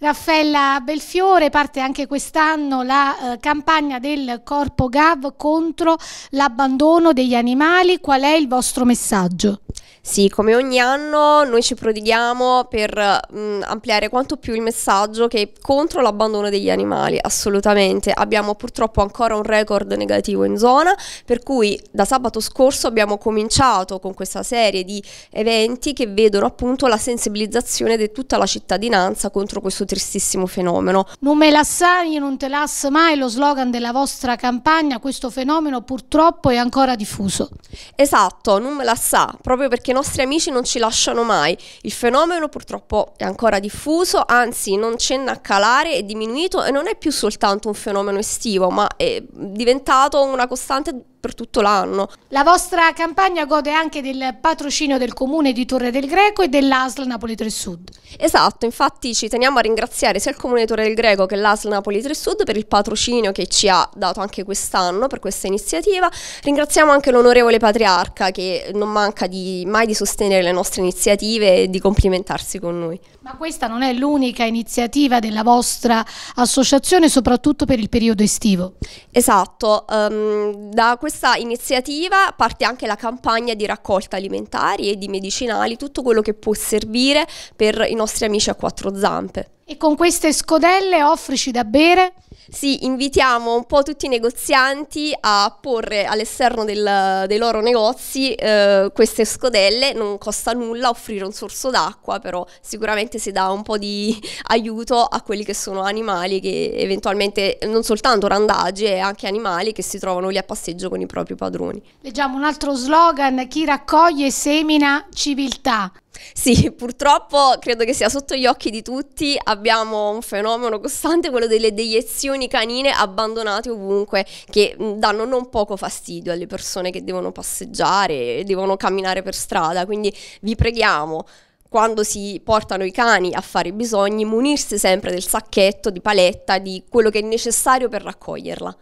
Raffaella Belfiore parte anche quest'anno la eh, campagna del Corpo Gav contro l'abbandono degli animali. Qual è il vostro messaggio? Sì, come ogni anno noi ci prodighiamo per mh, mm, ampliare quanto più il messaggio che è contro l'abbandono degli animali, assolutamente. Abbiamo purtroppo ancora un record negativo in zona, per cui da sabato scorso abbiamo cominciato con questa serie di eventi che vedono appunto la sensibilizzazione di tutta la cittadinanza contro questo tristissimo fenomeno. Non me l'assagni, non te l'ass mai, lo slogan della vostra campagna, questo fenomeno purtroppo è ancora diffuso. Esatto, non me la sa, proprio perché non nostri amici non ci lasciano mai. Il fenomeno purtroppo è ancora diffuso, anzi non cenna a calare, è diminuito e non è più soltanto un fenomeno estivo, ma è diventato una costante per tutto l'anno. La vostra campagna gode anche del patrocinio del comune di Torre del Greco e dell'ASL Napoli 3 Sud. Esatto, infatti ci teniamo a ringraziare sia il comune di Torre del Greco che l'ASL Napoli 3 Sud per il patrocinio che ci ha dato anche quest'anno per questa iniziativa. Ringraziamo anche l'onorevole patriarca che non manca di, mai di sostenere le nostre iniziative e di complimentarsi con noi. Ma questa non è l'unica iniziativa della vostra associazione, soprattutto per il periodo estivo. Esatto, um, da questo questa iniziativa parte anche la campagna di raccolta alimentari e di medicinali, tutto quello che può servire per i nostri amici a quattro zampe. E con queste scodelle offrici da bere? sì, invitiamo un po' tutti i negozianti a porre all'esterno del, dei loro negozi eh, queste scodelle, non costa nulla offrire un sorso d'acqua, però sicuramente si dà un po' di aiuto a quelli che sono animali che eventualmente non soltanto randaggi e eh, anche animali che si trovano lì a passeggio con i propri padroni. Leggiamo un altro slogan, chi raccoglie semina civiltà. Sì, purtroppo credo che sia sotto gli occhi di tutti, abbiamo un fenomeno costante, quello delle deiezioni canine abbandonate ovunque, che danno non poco fastidio alle persone che devono passeggiare, devono camminare per strada, quindi vi preghiamo, quando si portano i cani a fare i bisogni, munirsi sempre del sacchetto, di paletta, di quello che è necessario per raccoglierla.